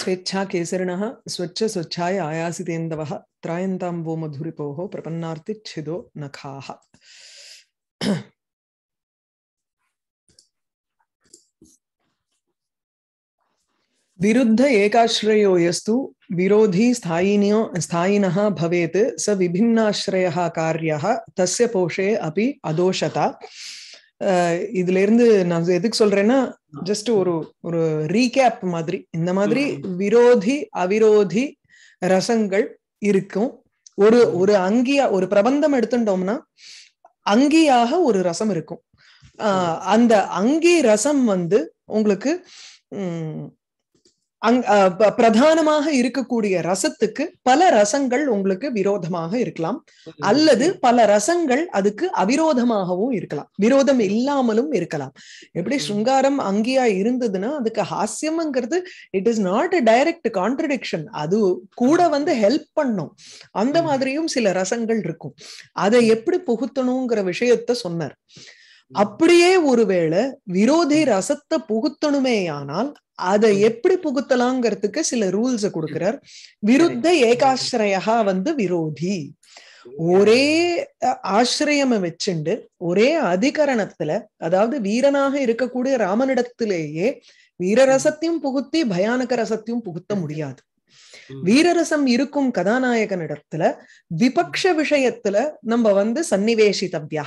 स्वेच्छा केसरिण स्वच्छ स्वच्छा आयासितेन्दवः त्रायन्तां वो नखा विरुद्ध एकाश्रयो यस्तु विरोधी स्थायिन्यो स्थायिनः भवेत् स विभिन्नाश्रयः कार्यः तस्य पोषे अपि अदोषता இதுல இருந்து நான் எதுக்கு சொல்றேன்னா ஜஸ்ட் ஒரு ஒரு ரீகேப் மாதிரி இந்த மாதிரி விரோதி அவிரோதி ரசங்கள் இருக்கும் ஒரு ஒரு அங்கியா ஒரு பிரபந்தம் எடுத்துட்டோம்னா அங்கியாக ஒரு ரசம் இருக்கும் அந்த அங்கி ரசம் வந்து உங்களுக்கு அங் பிரதானமாக இருக்கக்கூடிய ரசத்துக்கு பல ரசங்கள் உங்களுக்கு விரோதமாக இருக்கலாம் அல்லது பல ரசங்கள் அதுக்கு அவிரோதமாகவும் இருக்கலாம் விரோதம் இல்லாமலும் இருக்கலாம் எப்படி சுங்காரம் அங்கேயா இருந்ததுன்னா அதுக்கு ஹாஸ்யம்ங்கிறது it is not a direct contradiction அது கூட வந்து ஹெல்ப் பண்ணும் அந்த மாதிரியும் சில ரசங்கள் இருக்கும் அதை எப்படி புகுத்தணுங்கிற விஷயத்த சொன்னார் அப்படியே ஒருவேளை விரோதி ரசத்தை புகுத்தணுமே ஆனால் அதை எப்படி புகுத்தலாங்கிறதுக்கு சில ரூல்ஸ் கொடுக்கிறார் விருத்த ஏகாசிரயா வந்து விரோதி ஒரே ஆசிரியம் வச்சுண்டு ஒரே அதிகரணத்துல அதாவது வீரனாக இருக்கக்கூடிய ராமனிடத்திலேயே வீரரசத்தையும் புகுத்தி பயானக ரசத்தையும் புகுத்த முடியாது வீரரசம் இருக்கும் கதாநாயகனிடத்துல விபக்ஷ விஷயத்துல நம்ம வந்து சன்னிவேஷிதவ்யா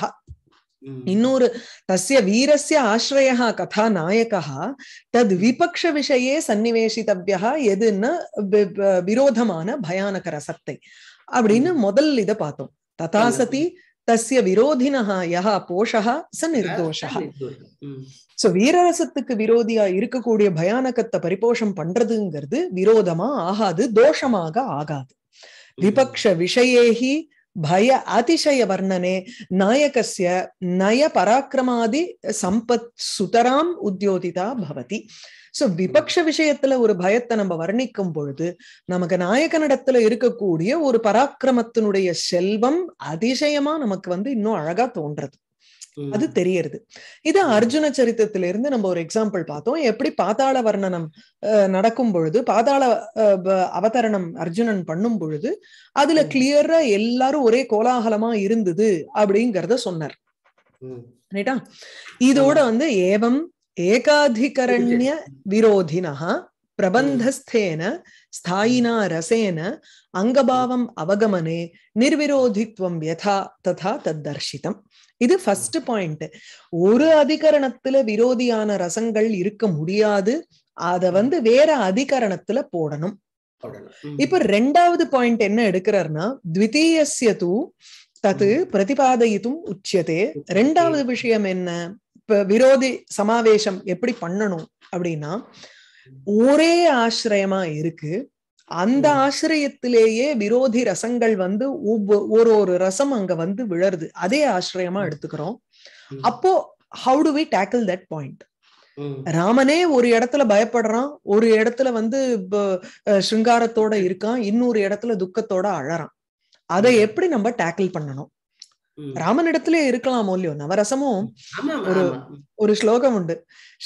இன்னொரு தசிய வீரஸ்ய ஆசிரயः கதா நாயகः தத் விபக்ஷ விஷயே சன்னிவேசித்தவியா எதுன்னு விரோதமான பயானகர சத்தை அப்படின்னு முதல் இத பார்த்தோம் ததா சதி தசிய விரோதினஹா யஹா போஷஹா ச நிர்தோஷஹா சோ வீரரசத்துக்கு விரோதியா இருக்கக்கூடிய பயானகத்தை பரிபோஷம் பண்றதுங்கிறது விரோதமா ஆகாது தோஷமாக ஆகாது விபக்ஷ விஷயேஹி பய அதிசய வர்ணனே நாயகசிய நய பராக்கிரமாதி சம்பத் சுதராம் உத்தியோதிதா பவதி சோ விபக்ஷ விஷயத்துல ஒரு பயத்தை நம்ம வர்ணிக்கும் பொழுது நமக்கு நாயகனிடத்துல இருக்கக்கூடிய ஒரு பராக்கிரமத்தினுடைய செல்வம் அதிசயமா நமக்கு வந்து இன்னும் அழகா தோன்றது அது தெரியறது இது அர்ஜுன சரித்திரத்துல இருந்து நம்ம ஒரு எக்ஸாம்பிள் பார்த்தோம் எப்படி பாதாள வர்ணனம் நடக்கும் பொழுது பாதாள அவதரணம் அர்ஜுனன் பண்ணும் பொழுது அதுல கிளியரா எல்லாரும் ஒரே கோலாகலமா இருந்தது அப்படிங்கறத சொன்னார் ரைட்டா இதோட வந்து ஏவம் ஏகாதிகரண்ய விரோதினஹா பிரபந்தஸ்தேன ஸ்தாயினா ரசேன அங்கபாவம் அவகமனே நிர்விரோதித்வம் யதா ததா தத்தர்ஷிதம் இது ஃபர்ஸ்ட் பாயிண்ட் ஒரு அதிகரணத்துல விரோதியான ரசங்கள் இருக்க முடியாது அத வந்து வேற அதிகரணத்துல போடணும் இப்ப ரெண்டாவது பாயிண்ட் என்ன எடுக்கிறார்னா த்விதீயசிய தூ தத்து பிரதிபாதயித்தும் உச்சியதே ரெண்டாவது விஷயம் என்ன இப்ப விரோதி சமாவேசம் எப்படி பண்ணணும் அப்படின்னா ஒரே ஆசிரியமா இருக்கு அந்த ஆசிரியத்திலேயே விரோதி ரசங்கள் வந்து ஒரு ஒரு ரசம் அங்க வந்து விழருது அதே ஆசிரியமா எடுத்துக்கிறோம் அப்போ how do we tackle that point ராமனே ஒரு இடத்துல பயப்படுறான் ஒரு இடத்துல வந்து சிருங்காரத்தோட இருக்கான் இன்னொரு இடத்துல துக்கத்தோட அழறான் அதை எப்படி நம்ம டேக்கிள் பண்ணணும் ராமன் இடத்துல இருக்கலாம் இல்லையோ நவரசமும் ஒரு ஒரு ஸ்லோகம் உண்டு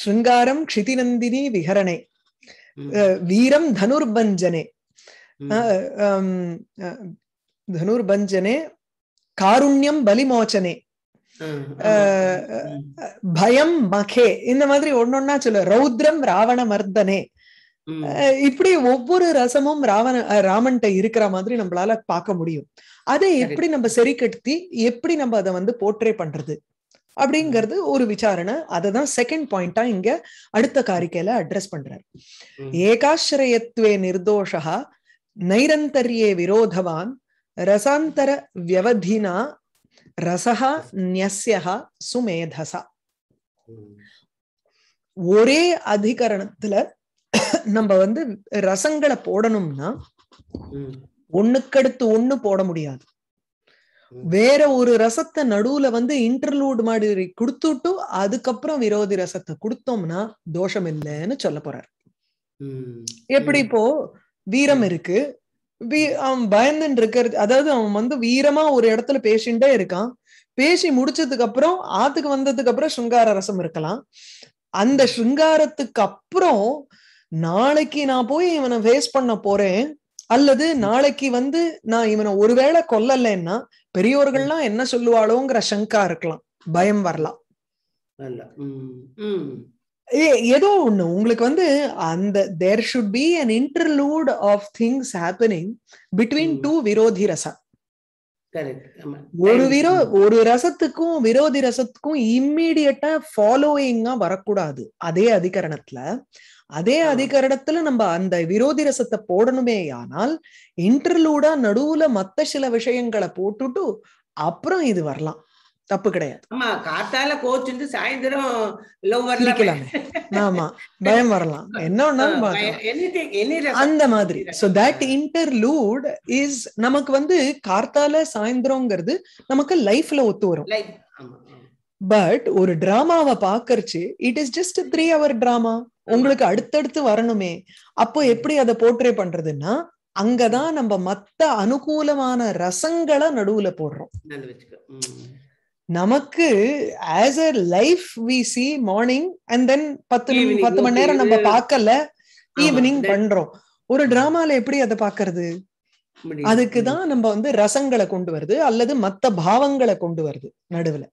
ஸ்ருங்காரம் கிதிநந்தினி விஹரணே வீரம் தனுர்பஞ்சனே தனுர்பஞ்சனே காருண்யம் பலிமோச்சனே பயம் மகே இந்த மாதிரி ஒன்னொன்னா சொல்ல ரௌத்ரம் ராவண மர்தனே இப்படி ஒவ்வொரு ரசமும் ராவண ராமன்ட்ட இருக்கிற மாதிரி நம்மளால பார்க்க முடியும் அதை எப்படி நம்ம சரி கட்டி எப்படி நம்ம அதை வந்து போற்றே பண்றது அப்படிங்கிறது ஒரு விசாரணை அததான் செகண்ட் பாயிண்டா இங்க அடுத்த காரிக்கையில அட்ரஸ் பண்றாரு ஏகாசிரயத்துவே நிர்தோஷா நைரந்தரியே விரோதவான் ரசாந்தர வியவதினா ரசகா நியசியா சுமேதசா ஒரே அதிகரணத்துல நம்ம வந்து ரசங்களை போடணும்னா ஒண்ணுக்கடுத்து ஒண்ணு போட முடியாது வேற ஒரு ரசத்தை நடுவுல வந்து இன்டர்லூட் மாதிரி கொடுத்துட்டு அதுக்கப்புறம் விரோதி ரசத்தை கொடுத்தோம்னா தோஷம் இல்லைன்னு சொல்ல போறாரு எப்படி இப்போ வீரம் இருக்கு அவன் பயந்துன்னு இருக்கிறது அதாவது அவன் வந்து வீரமா ஒரு இடத்துல பேசிண்டே இருக்கான் பேசி முடிச்சதுக்கு அப்புறம் ஆத்துக்கு வந்ததுக்கு அப்புறம் சுங்கார ரசம் இருக்கலாம் அந்த சுங்காரத்துக்கு அப்புறம் நாளைக்கு நான் போய் இவனை ஃபேஸ் பண்ண போறேன் அல்லது நாளைக்கு வந்து நான் இவனை ஒருவேளை கொல்லலைன்னா பெரியோர்கள்லாம் என்ன சொல்லுவாளோங்கிற சங்கா இருக்கலாம் பயம் வரலாம் ஏதோ ஒண்ணு உங்களுக்கு வந்து அந்த there should be an interlude of things happening between two விரோதி ரசம் ஒரு விரோ ஒரு ரசத்துக்கும் விரோதி ரசத்துக்கும் இம்மீடியட்டா ஃபாலோயிங்கா வரக்கூடாது அதே அதிகரணத்துல அதே அதிகரணத்துல நம்ம அந்த விரோதி ரசத்தை போடணுமே ஆனால் இன்டர்லூடா நடுவுல மத்த சில விஷயங்களை போட்டுட்டு அப்புறம் இது வரலாம் தப்பு கிடையாது ஆமா காத்தால கோச்சு சாயந்தரம் ஆமா பயம் வரலாம் என்ன அந்த மாதிரி சோ தட் இன்டர்லூட் இஸ் நமக்கு வந்து கார்த்தால சாயந்தரம்ங்கிறது நமக்கு லைஃப்ல ஒத்து வரும் பட் ஒரு டிராமாவை பாக்கறச்சு it is just three hour drama உங்களுக்கு அடுத்தடுத்து வரணுமே அப்போ எப்படி அதை போர்ட்ரே பண்றதுன்னா அங்கதான் நம்ம மத்த அனுகூலமான ரசங்களை நடுவுல போடுறோம் நமக்கு as a life we see morning and then பத்து பத்து மணி நேரம் நம்ம பார்க்கல ஈவினிங் பண்றோம் ஒரு டிராமால எப்படி அதை பாக்குறது அதுக்குதான் நம்ம வந்து ரசங்களை கொண்டு வருது அல்லது மத்த பாவங்களை கொண்டு வருது நடுவுல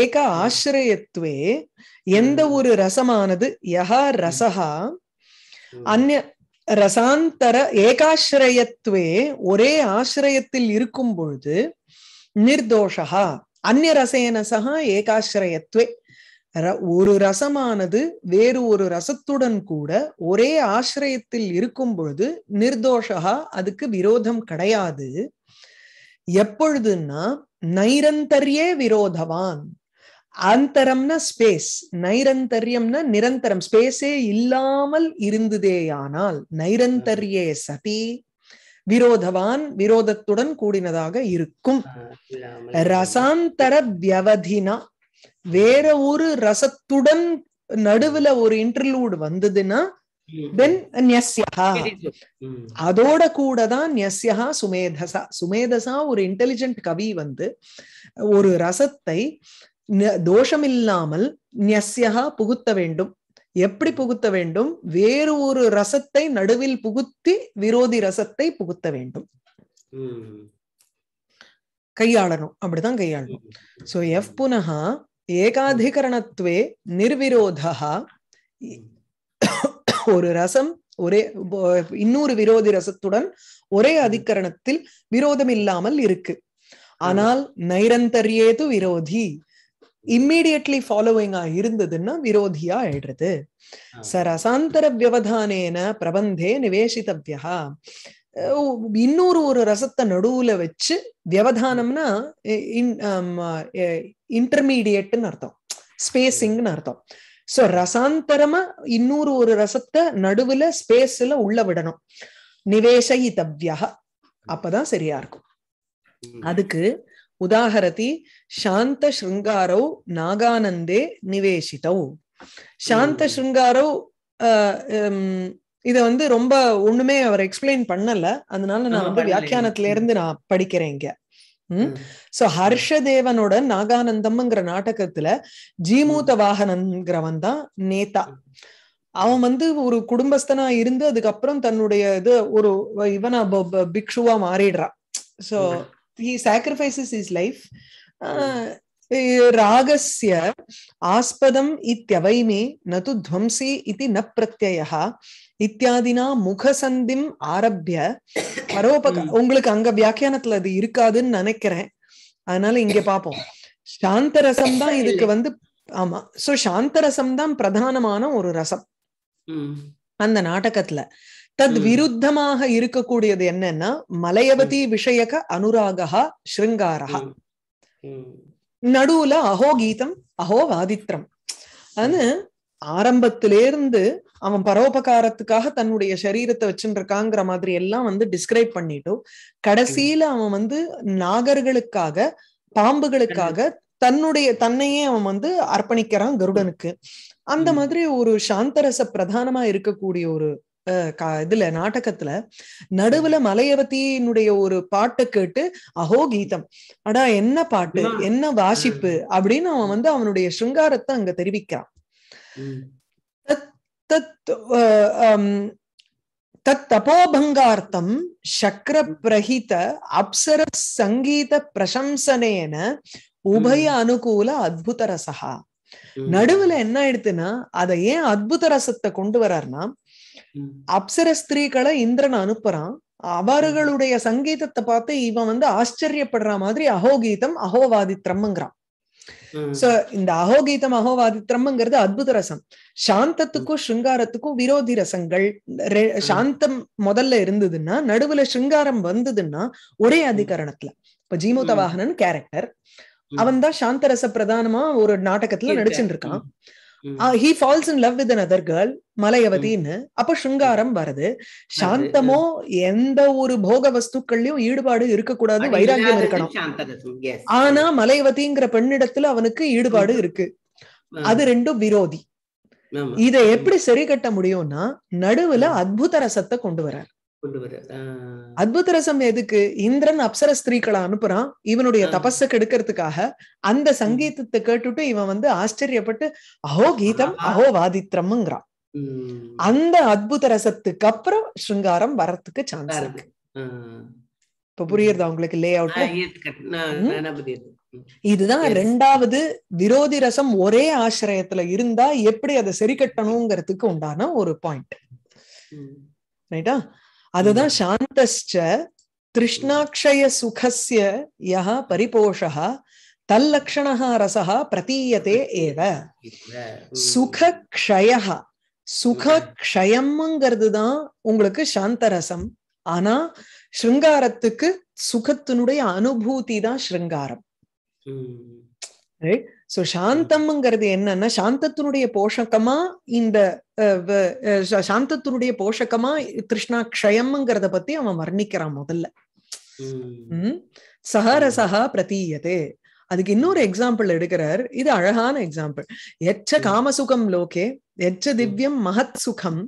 ஏக ஆசிரியத்துவே எந்த ஒரு ரசமானது யஹா ரசஹா அந்ய ரசாந்தர ஏகாசிரயத்துவே ஒரே ஆசிரியத்தில் இருக்கும் பொழுது நிர்தோஷா அந்நிய ரசேன சகா ஏகாசிரயத்வே ஒரு ரசமானது வேறு ஒரு ரசத்துடன் கூட ஒரே ஆசிரயத்தில் இருக்கும் பொழுது நிர்தோஷா அதுக்கு விரோதம் கிடையாது எப்பொழுதுன்னா நைரந்தரியே விரோதவான் அந்தரம்னா ஸ்பேஸ் நைரந்தரியம்னா நிரந்தரம் ஸ்பேஸே இல்லாமல் இருந்ததேயானால் நைரந்தர்யே சதி விரோதவான் விரோதத்துடன் கூடினதாக இருக்கும் ரசாந்தர வியவதினா வேற ஒரு ரசத்துடன் நடுவுல ஒரு இன்டர்லூட் வந்ததுன்னா தென் அதோட கூட தான் நியஸ்யா சுமேதசா சுமேதசா ஒரு இன்டெலிஜென்ட் கவி வந்து ஒரு ரசத்தை தோஷமில்லாமல் நியஸ்யா புகுத்த வேண்டும் எப்படி புகுத்த வேண்டும் வேறு ஒரு ரசத்தை நடுவில் புகுத்தி விரோதி ரசத்தை புகுத்த வேண்டும் கையாளணும் அப்படிதான் கையாளணும் சோ எஃப் புனகா ஏகாதிகரணத்துவே நிர்விரோதா ஒரு ரசம் ஒரே இன்னொரு விரோதி ரசத்துடன் ஒரே அதிகரணத்தில் விரோதம் இல்லாமல் இருக்கு ஆனால் நைரந்தரியேது விரோதி இம்மீடியட்லி ஃபாலோவிங்கா இருந்ததுன்னா விரோதியா ஆயிடுறது சரசாந்தர வியவதானேன பிரபந்தே நிவேசித்தவ்யா இன்னொரு ஒரு ரசத்தை நடுவுல வச்சு வியவதானம்னா இன்டர்மீடியட்னு அர்த்தம் ஸ்பேசிங்னு அர்த்தம் சோ ரசாந்தரமா இன்னொரு ஒரு ரசத்தை நடுவுல ஸ்பேஸ்ல உள்ள விடணும் நிவேஷயித்தவ்யா அப்பதான் சரியா இருக்கும் அதுக்கு உதாகரதி சாந்த ஸ்ருங்காரௌ நாகானந்தே நிவேசிதௌ சாந்த ஸ்ருங்காரௌ இத வந்து ரொம்ப ஒண்ணுமே அவர் எக்ஸ்பிளைன் பண்ணல அதனால நான் வந்து வியாக்கியானத்துல இருந்து நான் படிக்கிறேன் இங்க சோ ஹர்ஷதேவனோட நாகானந்தம்ங்கிற நாடகத்துல ஜீமூத்த வாகனங்கிறவன் தான் நேதா அவன் வந்து ஒரு குடும்பஸ்தனா இருந்து அதுக்கப்புறம் தன்னுடைய இது ஒரு இவனா பிக்ஷுவா மாறிடுறான் so he sacrifices his life uh, ஆஸ்பதம் இத்தியவைமே इत्यवै मे न तु ध्वंसी இத்தியாதினா முகசந்திம் ஆரம்பிய பரோபக உங்களுக்கு அங்க வியாக்கியானத்துல அது இருக்காதுன்னு நினைக்கிறேன் அதனால இங்க பாப்போம் சாந்தரசம் தான் இதுக்கு வந்து ஆமா சோ சாந்தரசம் தான் பிரதானமான ஒரு ரசம் hmm. அந்த நாடகத்துல தத் விருத்தமாக இருக்கக்கூடியது என்னன்னா மலையவதி விஷயக அனுராகா ஸ்ருங்காரா நடுவுல அஹோ கீதம் அஹோ வாதித்ரம் அது ஆரம்பத்திலேருந்து அவன் பரோபகாரத்துக்காக தன்னுடைய சரீரத்தை இருக்காங்கிற மாதிரி எல்லாம் வந்து டிஸ்கிரைப் பண்ணிட்டோம் கடைசியில அவன் வந்து நாகர்களுக்காக பாம்புகளுக்காக தன்னுடைய தன்னையே அவன் வந்து அர்ப்பணிக்கிறான் கருடனுக்கு அந்த மாதிரி ஒரு சாந்தரச பிரதானமா இருக்கக்கூடிய ஒரு இதுல நாடகத்துல நடுவுல மலையவத்தியினுடைய ஒரு பாட்டை கேட்டு அஹோ கீதம் அடா என்ன பாட்டு என்ன வாசிப்பு அப்படின்னு அவன் வந்து அவனுடைய சிருங்காரத்தை அங்க தெரிவிக்கிறான் தத் தபோபங்கார்த்தம் சக்கர பிரகித அப்சர சங்கீத பிரசம்சனேன உபய அனுகூல அத்புத ரசகா நடுவுல என்ன ஆயிடுத்துன்னா அதை ஏன் அத்புத ரசத்தை கொண்டு வர்றாருன்னா அப்சர ஸ்திரீகளை இந்திரன் அனுப்புறான் அவர்களுடைய சங்கீதத்தை பார்த்து இவன் வந்து ஆச்சரியப்படுற மாதிரி அகோகீதம் அகோவாதித்ரம்ங்கிறான் சோ இந்த அகோகீதம் அகோவாதித்ரம்ங்கிறது அத்புத ரசம் சாந்தத்துக்கும் ஸ்ருங்காரத்துக்கும் விரோதி ரசங்கள் சாந்தம் முதல்ல இருந்ததுன்னா நடுவுல ஸ்ருங்காரம் வந்ததுன்னா ஒரே அதிகரணத்துல இப்ப ஜீமுத வாகனன் கேரக்டர் அவன் தான் சாந்தரச பிரதானமா ஒரு நாடகத்துல நடிச்சுட்டு இருக்கான் he falls in love with other girl மலையவதின்னு அப்ப சுங்காரம் வருது சாந்தமோ எந்த ஒரு போக வஸ்துக்கள்லயும் ஈடுபாடு இருக்கக்கூடாது வைராக்கியம் இருக்கணும் ஆனா மலையவதிங்கிற பெண்ணிடத்துல அவனுக்கு ஈடுபாடு இருக்கு அது ரெண்டும் விரோதி இதை எப்படி சரி கட்ட முடியும்னா நடுவுல அத்புத ரசத்தை கொண்டு வர்றாரு அத்புத ரசம் எதுக்கு இந்திரன் அப்சர ஸ்திரீகளை அனுப்புறான் இவனுடைய தபஸ கெடுக்கிறதுக்காக அந்த சங்கீதத்தை கேட்டுட்டு இவன் வந்து ஆச்சரியப்பட்டு அஹோ கீதம் அஹோ வாதித்திரம்ங்கிறான் அந்த அத்புத ரசத்துக்கு அப்புறம் ஸ்ருங்காரம் வரத்துக்கு சான்ஸ் இருக்கு இப்ப புரியுறதா அவங்களுக்கு லே அவுட் இதுதான் ரெண்டாவது விரோதி ரசம் ஒரே ஆசிரியத்துல இருந்தா எப்படி அதை சரி கட்டணுங்கிறதுக்கு உண்டான ஒரு பாயிண்ட் ரைட்டா அதுதான் சாந்தஸ்ச திருஷ்ணாட்சய சுகசிய யா பரிபோஷா தல்லக்ஷணா ரசா பிரதீயத்தே ஏவ சுகக்ஷயா சுகக்ஷயம்ங்கிறது தான் உங்களுக்கு சாந்தரசம் ஆனா ஸ்ருங்காரத்துக்கு சுகத்தினுடைய அனுபூதி தான் ஸ்ருங்காரம் ரைட் சோ சாந்தம்ங்கிறது என்னன்னா சாந்தத்தினுடைய போஷகமா இந்த சாந்தத்தினுடைய போஷகமா கிருஷ்ணா க்ஷயம்ங்கிறத பத்தி அவன் வர்ணிக்கிறான் முதல்ல உம் சஹரசஹா பிரதீயதே அதுக்கு இன்னொரு எக்ஸாம்பிள் எடுக்கிறார் இது அழகான எக்ஸாம்பிள் எச்ச காமசுகம் லோகே எச்ச திவ்யம் மகத் சுகம்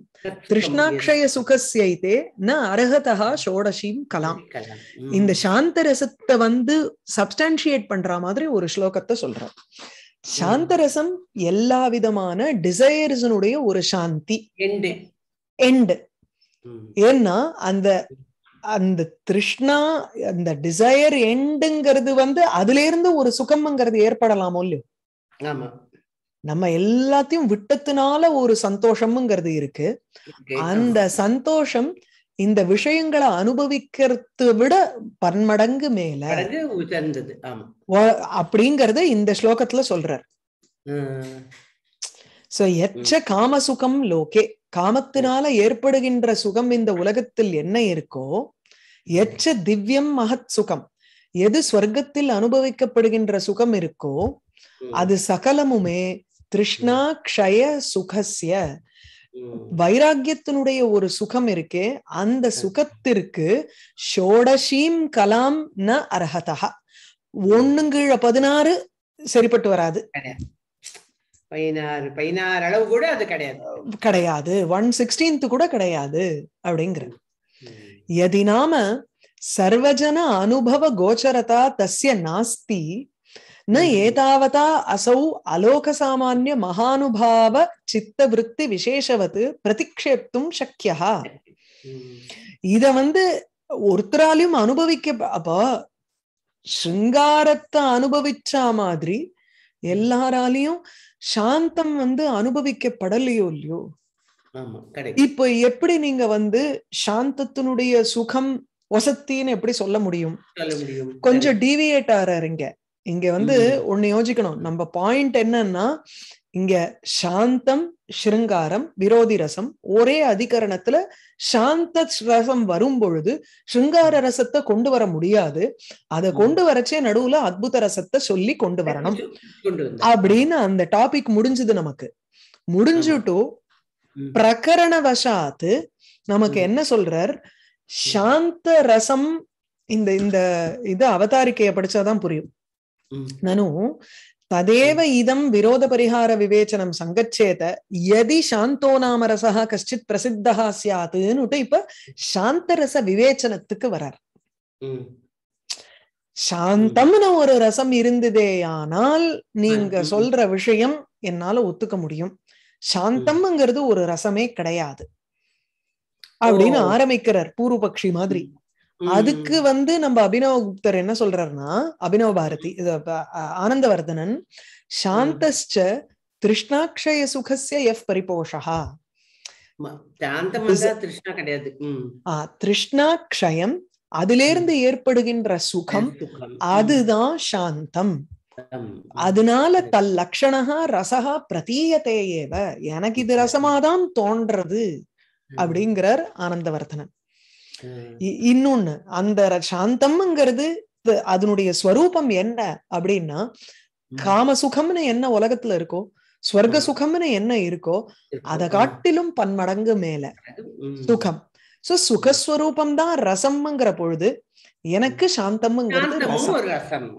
திருஷ்ணாட்சய சுகசியைத்தே ந அரகதா ஷோடசீம் கலாம் இந்த சாந்த ரசத்தை வந்து சப்ஸ்டான்ஷியேட் பண்ற மாதிரி ஒரு ஸ்லோகத்தை சொல்றோம் சாந்தரசம் எல்லா விதமான டிசையர்ஸனுடைய ஒரு சாந்தி எண்டு ஏன்னா அந்த அந்த திருஷ்ணா அந்த டிசையர் எண்டுங்கிறது வந்து அதுல இருந்து ஒரு சுகம்ங்கிறது ஏற்படலாமோ இல்லையோ நம்ம எல்லாத்தையும் விட்டத்துனால ஒரு சந்தோஷம்ங்கிறது இருக்கு அந்த சந்தோஷம் இந்த விஷயங்களை அனுபவிக்கிறது விட பன்மடங்கு மேல உயர்ந்தது அப்படிங்கறத இந்த ஸ்லோகத்துல சொல்றார் சோ எச்ச காம சுகம் லோகே காமத்தினால ஏற்படுகின்ற சுகம் இந்த உலகத்தில் என்ன இருக்கோ எச்ச திவ்யம் மகத் சுகம் எது ஸ்வர்க்கத்தில் அனுபவிக்கப்படுகின்ற சுகம் இருக்கோ அது சகலமுமே திருஷ்ணா கஷய சுகசிய வைராக்கியத்தினுடைய ஒரு சுகம் இருக்கு அந்த சுகத்திற்கு ஷோடஷீம் கலாம் ந அர்ஹதா கீழ பதினாறு சரிப்பட்டு வராது பதினாறு பதினாறு அளவு கூட அது கிடையாது கிடையாது ஒன் சிக்ஸ்டீன்த் கூட கிடையாது அப்படிங்கிற எதினாம சர்வஜன அனுபவ கோச்சரதா தஸ்ய நாஸ்தி அசௌ அலோக சாமானிய மகானுபாவ சித்த சித்தவருத்தி விசேஷவத்து பிரதிக்ஷேப்தும் சக்கியா இத வந்து ஒருத்தராலையும் அனுபவிக்க அப்போ சிங்காரத்தை அனுபவிச்சா மாதிரி எல்லாராலையும் சாந்தம் வந்து அனுபவிக்கப்படலையோ இல்லையோ இப்ப எப்படி நீங்க வந்து சாந்தத்தினுடைய சுகம் வசத்தின்னு எப்படி சொல்ல முடியும் கொஞ்சம் டீவியேட் ஆறாருங்க இங்க வந்து ஒன்னு யோசிக்கணும் நம்ம பாயிண்ட் என்னன்னா இங்க சாந்தம் ஸ்ருங்காரம் விரோதி ரசம் ஒரே அதிகரணத்துல சாந்த ரசம் வரும் பொழுது ஸ்ருங்கார ரசத்தை கொண்டு வர முடியாது அதை கொண்டு வரச்சே நடுவுல அத்புத ரசத்தை சொல்லி கொண்டு வரணும் அப்படின்னு அந்த டாபிக் முடிஞ்சது நமக்கு முடிஞ்சுட்டு பிரகரண வசாத்து நமக்கு என்ன சொல்றார் சாந்த ரசம் இந்த இந்த இது அவதாரிக்கையை படிச்சாதான் புரியும் ननु तदेव इदं विरोधपरिहारविवेचनं सङ्गच्छेत यदि शान्तो नाम रसः कश्चित् प्रसिद्धः स्यात्னுட்டு இப்ப சாந்தரச விவேச்சனத்துக்கு வரார் சாந்தம்னு ஒரு ரசம் இருந்ததேயானால் நீங்க சொல்ற விஷயம் என்னால ஒத்துக்க முடியும் சாந்தம்ங்கிறது ஒரு ரசமே கிடையாது அப்படின்னு ஆரம்பிக்கிறார் பூர்வபக்ஷி மாதிரி அதுக்கு வந்து நம்ம அபினவ குப்தர் என்ன சொல்றாருன்னா அபினவ பாரதி ஆனந்தவர்தனன் சாந்தஸ்ச திருஷ்ணாட்சய சுகசிய எஃப் பரிபோஷா திருஷ்ணாட்சயம் அதுல இருந்து ஏற்படுகின்ற சுகம் அதுதான் சாந்தம் அதனால தல் லட்சணா ரசகா பிரதீயத்தையேவ எனக்கு இது ரசமாதான் தோன்றது அப்படிங்கிறார் ஆனந்தவர்தனன் இன்னொன்னு அந்த சாந்தம்ங்கிறது அதனுடைய ஸ்வரூபம் என்ன அப்படின்னா காம சுகம்னு என்ன உலகத்துல இருக்கோ ஸ்வர்க சுகம்னு என்ன இருக்கோ அதை காட்டிலும் பன்மடங்கு மேல சுகம் சோ சுகஸ்வரூபம் தான் ரசம்ங்கிற பொழுது எனக்கு சாந்தம்ங்கிறது ரசம்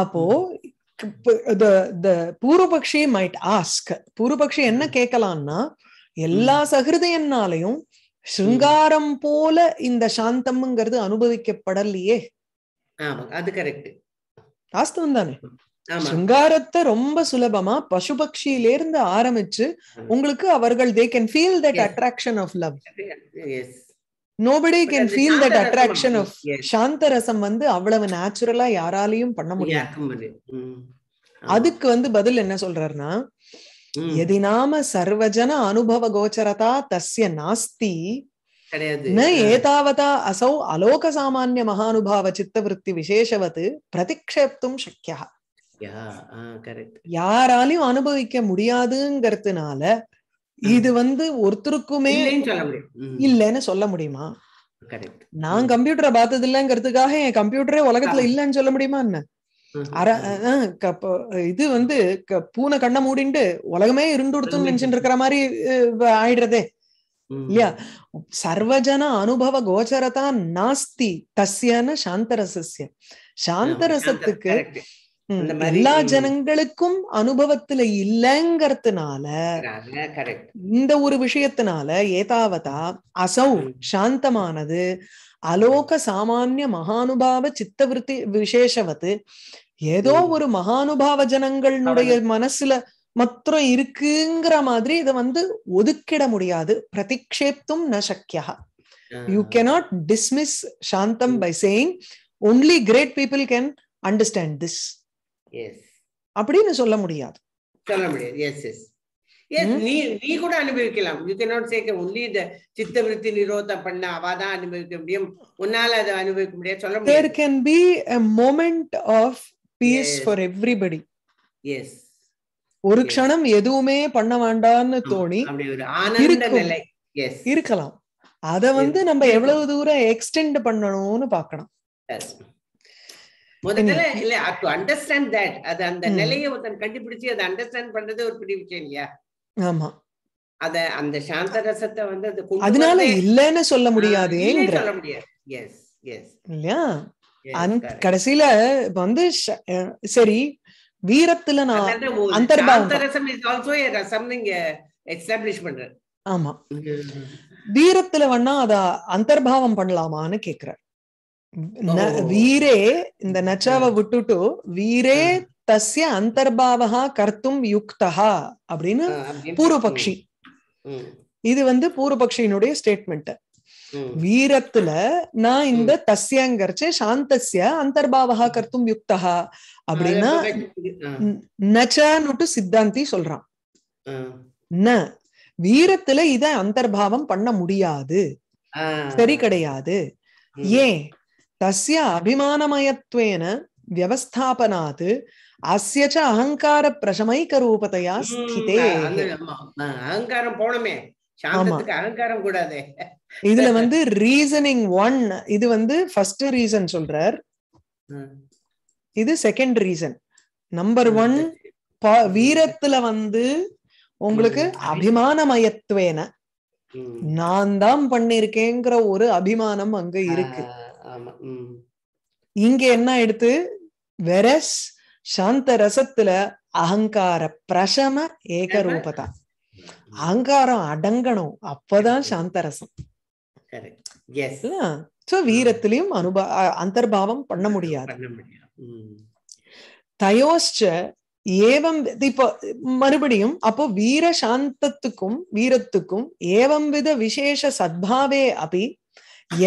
அப்போ பூர்வபக்ஷி மைட் ஆஸ்க் பூர்வபக்ஷி என்ன கேட்கலாம்னா எல்லா சகிருதயன்னாலையும் ஸ்ருங்காரம் போல இந்த சாந்தம்ங்கிறது அனுபவிக்கப்படலையே அது கரெக்ட் வாஸ்தவம் தானே சிங்காரத்தை ரொம்ப சுலபமா பசு பட்சியில இருந்து ஆரம்பிச்சு உங்களுக்கு அவர்கள் they can feel that attraction of love nobody can feel that attraction of சாந்த ரசம் வந்து அவ்வளவு நேச்சுரலா யாராலையும் பண்ண முடியாது அதுக்கு வந்து பதில் என்ன சொல்றாருன்னா எதி நாம சர்வஜன அனுபவ கோச்சரதா தஸ்ய நாஸ்தி ந ஏதாவதா அசௌ அலோக சாமானிய மகானுபாவ சித்தவருத்தி விசேஷவது பிரதிக்ஷேப்தும் சக்கியா யாராலையும் அனுபவிக்க முடியாதுங்கிறதுனால இது வந்து ஒருத்தருக்குமே இல்லைன்னு சொல்ல முடியுமா நான் கம்ப்யூட்டரை பார்த்தது இல்லைங்கிறதுக்காக என் கம்ப்யூட்டரே உலகத்துல இல்லைன்னு சொல்ல முடியுமா என்ன இது வந்து பூனை கண்ணை மூடிண்டு உலகமே இருந்து கொடுத்துன்னு இருக்கிற மாதிரி ஆயிடுறதே இல்லையா சர்வஜன அனுபவ கோச்சரதா நாஸ்தி தஸ்யன சாந்தரசிய சாந்தரசத்துக்கு எல்லா ஜனங்களுக்கும் அனுபவத்துல இல்லங்கிறதுனால இந்த ஒரு விஷயத்தினால ஏதாவதா அசௌ சாந்தமானது அலோக சாமானிய மகானுபாவ சித்தவிருத்தி விசேஷவத்து ஏதோ ஒரு மகானுபாவ ஜனங்களுடைய மனசுல மற்றம் இருக்குங்கிற மாதிரி இதை வந்து ஒதுக்கிட முடியாது பிரதிக்ஷேப்தும் ந சக்கியா யூ கேனாட் டிஸ்மிஸ் சாந்தம் by saying only great people can understand this அப்படின்னு சொல்ல முடியாது சொல்ல முடியாது எஸ் hmm? நீ நீ கூட அனுபவிக்கலாம் யூ கே நாட் சேக்க ஒன்லி இந்த விருத்தி நிரோதம் பண்ண அவாதான் அனுபவிக்க முடியும் உன்னால அதை அனுபவிக்க முடியாது சொல்ல முடியாது there can be a moment of peace for everybody எஸ் ஒரு க்ஷணம் எதுவுமே பண்ண வேண்டாம்னு தோணி ஆனந்த நிலை எஸ் இருக்கலாம் அத வந்து நம்ம எவ்வளவு தூரம் எக்ஸ்டெண்ட் பண்ணணும்னு பாக்கணும் முதல்ல இல்ல டு அண்டர்ஸ்டாண்ட் தட் அது அந்த hmm. நிலையை ஒருத்தன் கண்டுபிடிச்சு அதை அண்டர்ஸ்டாண்ட் பண்றது ஒரு பெரிய விஷயம் இல்லையா ஆமா அத அந்த சாந்த ரசத்தை வந்து அது அதனால இல்லன்னு சொல்ல முடியாது சொல்ல முடியாது எஸ் எஸ் இல்லையா அந்த கடைசியில வந்து சரி வீரத்துல நான் அந்தர்பாவம் இஸ் பண்றேன் ஆமா வீரத்துல வேணா அத அந்தர்பாவம் பண்ணலாமான்னு கேக்குறார் வீரே இந்த நச்சாவை விட்டுட்டு வீரே தஸ்ய அந்தர்பாவகா கர்த்தும் யுக்தா அப்படின்னு பூர்வபக்ஷி இது வந்து பூர்வபக்ஷியினுடைய ஸ்டேட்மெண்ட் வீரத்துல நான் இந்த தஸ்யங்கரிச்சு சாந்தஸ்ய அந்தர்பாவகா கர்த்தும் யுக்தா அப்படின்னா நச்சான்னு சித்தாந்தி சொல்றான் ந வீரத்துல இத அந்தர்பாவம் பண்ண முடியாது சரி கிடையாது ஏன் தஸ்ய அபிமானமயத்துவேன வியவஸ்தாபனாது அஸ்யச்ச அகங்கார பிரசமைக்க ரூபத்தையா ஸ்திதே அகங்காரம் போனமே அகங்காரம் கூடாது இதுல வந்து ரீசனிங் ஒன் இது வந்து ஃபர்ஸ்ட் ரீசன் சொல்றார் இது செகண்ட் ரீசன் நம்பர் ஒன் வீரத்துல வந்து உங்களுக்கு அபிமானமயத்துவேன நான் தான் பண்ணிருக்கேங்கிற ஒரு அபிமானம் அங்க இருக்கு இங்க என்ன எடுத்து வெரஸ் சாந்த ரசத்துல அகங்கார பிரசம ஏகரூபதா அகங்காரம் அடங்கணும் அப்பதான் சாந்த ரசம் வீரத்திலையும் அனுபா அந்தர்பாவம் பண்ண முடியாது தயோஷ்ச ஏவம் இப்போ மறுபடியும் அப்போ வீர சாந்தத்துக்கும் வீரத்துக்கும் ஏவம் வித விசேஷ சத்பாவே அபி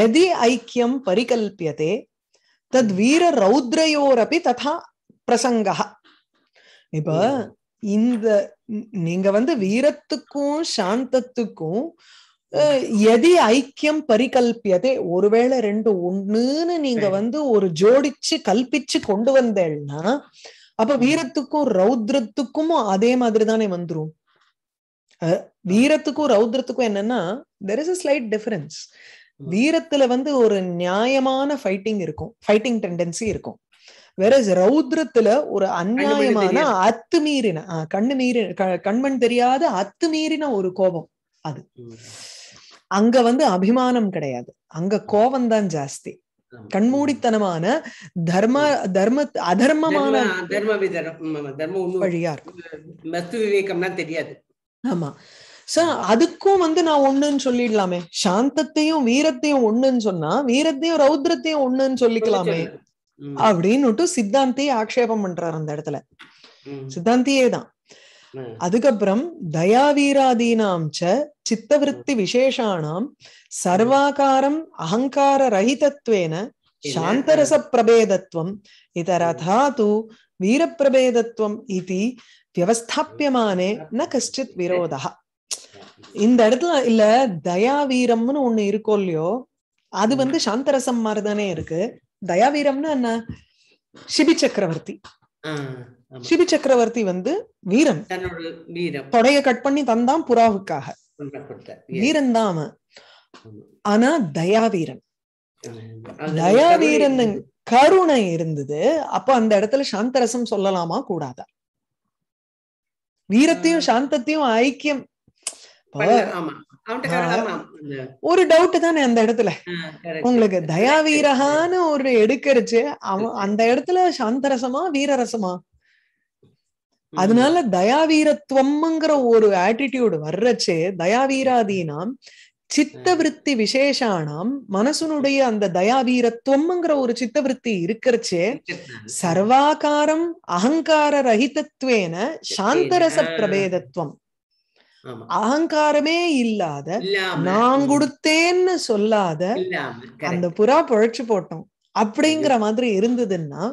எதி ஐக்கியம் பரிகல்பியதே தத் வீர ரௌத்ரையோரபி ததா பிரசங்கா இப்ப இந்த நீங்க வந்து வீரத்துக்கும் சாந்தத்துக்கும் எதி ஐக்கியம் பரிகல்பியதே ஒருவேளை ரெண்டு ஒண்ணுன்னு நீங்க வந்து ஒரு ஜோடிச்சு கல்பிச்சு கொண்டு வந்தேன்னா அப்ப வீரத்துக்கும் ரௌத்ரத்துக்கும் அதே மாதிரி தானே வந்துரும் வீரத்துக்கும் ரௌத்ரத்துக்கும் என்னன்னா there is a slight difference வீரத்துல வந்து ஒரு நியாயமான ஃபைட்டிங் இருக்கும் ஃபைட்டிங் டெண்டன்சி இருக்கும் வேற ரௌத்ரத்துல ஒரு அந்நியாயமான அத்துமீறின கண்ணு மீறி கண்மண் தெரியாத அத்துமீறின ஒரு கோபம் அது அங்க வந்து அபிமானம் கிடையாது அங்க கோபம் தான் ஜாஸ்தி கண்மூடித்தனமான தர்ம தர்ம அதர்மமான வழியா இருக்கும் தெரியாது ஆமா சோ அதுக்கும் வந்து நான் ஒண்ணுன்னு சொல்லிடலாமே சாந்தத்தையும் வீரத்தையும் ஒண்ணுன்னு சொன்னா வீரத்தையும் ரௌத்ரத்தையும் ஒண்ணுன்னு சொல்லிக்கலாமே அப்படின்னுட்டு சித்தாந்தி ஆக்ஷேபம் பண்றாரு அந்த இடத்துல சித்தாந்தியே தான் அதுக்கப்புறம் தயாவீராதீனாம் சித்தவருத்தி சித்தவிருத்தி விசேஷானாம் சர்வாகாரம் அகங்கார ரஹிதத்துவேன சாந்தரச பிரபேதத்துவம் இதரதா தூ வீரப்பிரபேதத்துவம் இது வியவஸ்தாபியமானே ந கஷ்டித் விரோதா இந்த இடத்துல இல்ல தயா வீரம்னு ஒண்ணு இருக்கோ இல்லையோ அது வந்து சாந்தரசம் மாதிரிதானே இருக்கு தயாவீரம்னா என்ன சிபி சக்கரவர்த்தி சிபி சக்கரவர்த்தி வந்து வீரன் தொடைய கட் பண்ணி தந்தான் புறாவுக்காக வீரன் தான் அவன் ஆனா தயாவீரன் தயாவீரன் கருணை இருந்தது அப்ப அந்த இடத்துல சாந்தரசம் சொல்லலாமா கூடாதா வீரத்தையும் சாந்தத்தையும் ஐக்கியம் ஒரு டவுட் தானே அந்த இடத்துல உங்களுக்கு தயா வீரகான்னு ஒரு எடுக்கிறச்சு அவன் அந்த இடத்துல சாந்தரசமா வீரரசமா அதனால தயாவீரத்துவம்ங்கிற ஒரு ஆட்டிடியூடு வர்றச்சு தயாவீராதீனாம் சித்த விற்பி விசேஷானாம் மனசுனுடைய அந்த தயாவீரத்துவம்ங்கிற ஒரு சித்த விற்பி இருக்கிறச்சு சர்வாகாரம் அகங்கார ரஹிதத்வேன சாந்தரச பிரபேதத்துவம் அகங்காரமே இல்லாத நான் கொடுத்தேன்னு சொல்லாத அந்த புறா புழைச்சு போட்டோம் அப்படிங்கிற மாதிரி இருந்ததுன்னா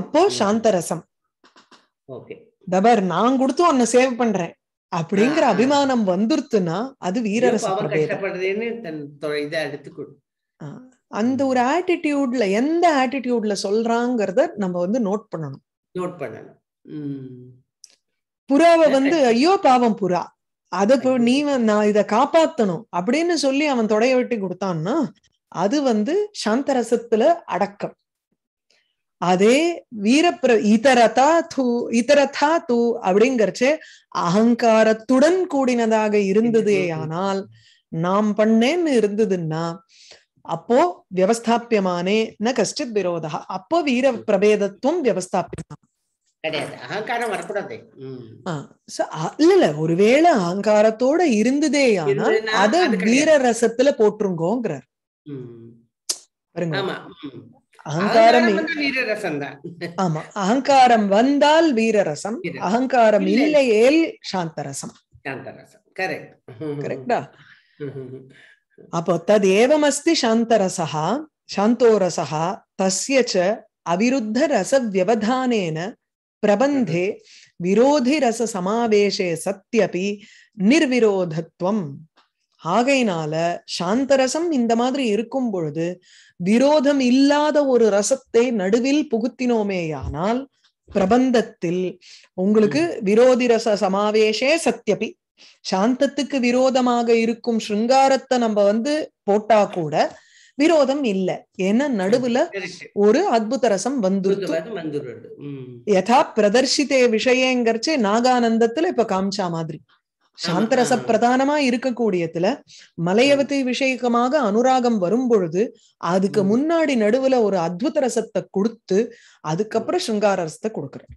அப்போ சாந்தரசம் நான் கொடுத்தும் உன்னை சேவ் பண்றேன் அப்படிங்கிற அபிமானம் வந்துருத்துனா அது வீரரசம் அந்த ஒரு ஆட்டிடியூட்ல எந்த ஆட்டிடியூட்ல சொல்றாங்கறத நம்ம வந்து நோட் பண்ணணும் நோட் பண்ணணும் புறாவை வந்து ஐயோ பாவம் புறா அத நீ நான் இத காப்பாத்தணும் அப்படின்னு சொல்லி அவன் தொடைய வெட்டி கொடுத்தான்னா அது வந்து சாந்தரசத்துல அடக்கம் அதே வீரப்பிர இதரதா தூ இதரதா தூ அப்படிங்கறச்சே அகங்காரத்துடன் கூடினதாக இருந்தது ஆனால் நாம் பண்ணேன்னு இருந்ததுன்னா அப்போ வியவஸ்தாபியமானே ந கஷ்டித் விரோதா அப்போ வீர பிரபேதத்துவம் வியவஸ்தாபியமான கிடையாது அகங்காரம் வரக்கூடாது இல்ல இல்ல ஒருவேளை அகங்காரத்தோட இருந்ததே ஆனா அத வீர ரசத்துல போட்டுருங்கோங்கிறார் அகங்காரம் ஆமா அகங்காரம் வந்தால் வீரரசம் அகங்காரம் இல்லையேல் சாந்தரசம் கரெக்டா அப்போ தத் ஏவமஸ்தி சாந்தரசா சாந்தோரசா தஸ்ய அவிருத்த ரச வியவதானேன பிரபந்தே விரோதிரச சமாவேஷே சத்தியபி நிர்விரோதத்துவம் ஆகையினால சாந்தரசம் இந்த மாதிரி இருக்கும் பொழுது விரோதம் இல்லாத ஒரு ரசத்தை நடுவில் புகுத்தினோமேயானால் பிரபந்தத்தில் உங்களுக்கு விரோதி ரச சமாவேஷே சத்தியபி சாந்தத்துக்கு விரோதமாக இருக்கும் ஸ்ருங்காரத்தை நம்ம வந்து போட்டா கூட விரோதம் இல்ல ஏன்னா நடுவுல ஒரு அத்புத ரசம் வந்துருது யதா பிரதர்ஷித்தே விஷயங்கிறச்சே நாகானந்தத்துல இப்ப காமிச்சா மாதிரி சாந்தரச பிரதானமா இருக்கக்கூடியதுல மலையவத்தை விஷயகமாக அனுராகம் வரும் பொழுது அதுக்கு முன்னாடி நடுவுல ஒரு அத்புத ரசத்தை கொடுத்து அதுக்கப்புறம் சிங்கார ரசத்தை கொடுக்குறேன்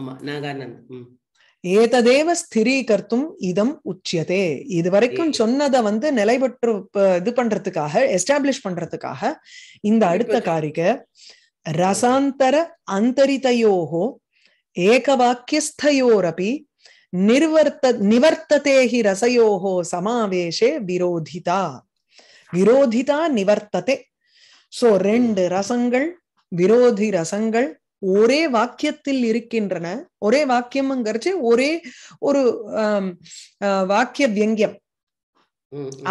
ஆமா ஏததேவ ஸ்திரீகர்த்தும் இதம் உச்சியதே இது வரைக்கும் சொன்னதை வந்து நிலைபெற்று இது பண்றதுக்காக எஸ்டாப்ளிஷ் பண்றதுக்காக இந்த அடுத்த காரிக ரசாந்தர அந்தரிதையோகோ வாக்கியஸ்தையோரபி நிர்வர்த்த நிவர்த்ததேஹி ரசையோகோ சமாவேஷே விரோதிதா விரோதிதா நிவர்த்ததே சோ ரெண்டு ரசங்கள் விரோதி ரசங்கள் ஒரே வாக்கியத்தில் இருக்கின்றன ஒரே வாக்கியம்ங்கிறச்சு ஒரே ஒரு வாக்கிய வியங்கியம்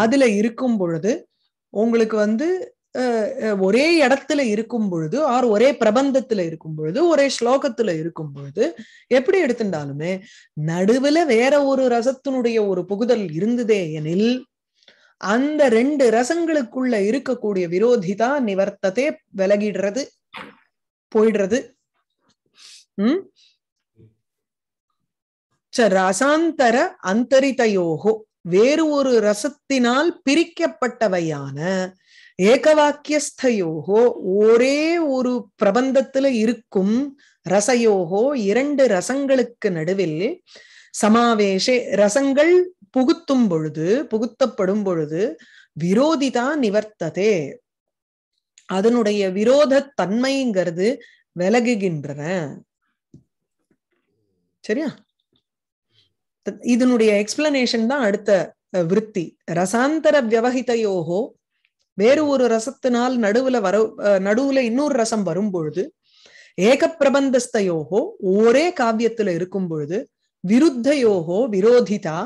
அதுல இருக்கும் பொழுது உங்களுக்கு வந்து ஒரே இடத்துல இருக்கும் பொழுது ஆர் ஒரே பிரபந்தத்துல இருக்கும் பொழுது ஒரே ஸ்லோகத்துல இருக்கும் பொழுது எப்படி எடுத்துட்டாலுமே நடுவுல வேற ஒரு ரசத்தினுடைய ஒரு புகுதல் இருந்ததே எனில் அந்த ரெண்டு ரசங்களுக்குள்ள இருக்கக்கூடிய தான் நிவர்த்ததே விலகிடுறது போயிடுறது ச ரசாந்தர அந்தரிதையோகோ வேறு ஒரு ரசத்தினால் பிரிக்கப்பட்டவையான ஏகவாக்கியஸ்தயோகோ ஒரே ஒரு பிரபந்தத்துல இருக்கும் ரசயோகோ இரண்டு ரசங்களுக்கு நடுவில் சமாவேஷே ரசங்கள் புகுத்தும் பொழுது புகுத்தப்படும் பொழுது விரோதிதா நிவர்த்ததே அதனுடைய விரோத தன்மைங்கிறது விலகுகின்றன சரியா இதனுடைய எக்ஸ்பிளனேஷன் தான் அடுத்த விற்பி ரசாந்தர வியவகிதையோகோ வேறு ஒரு ரசத்தினால் நடுவுல வர நடுவுல இன்னொரு ரசம் வரும் பொழுது ஏக பிரபந்தஸ்தையோகோ ஒரே காவியத்துல இருக்கும் பொழுது யோகோ விரோதிதா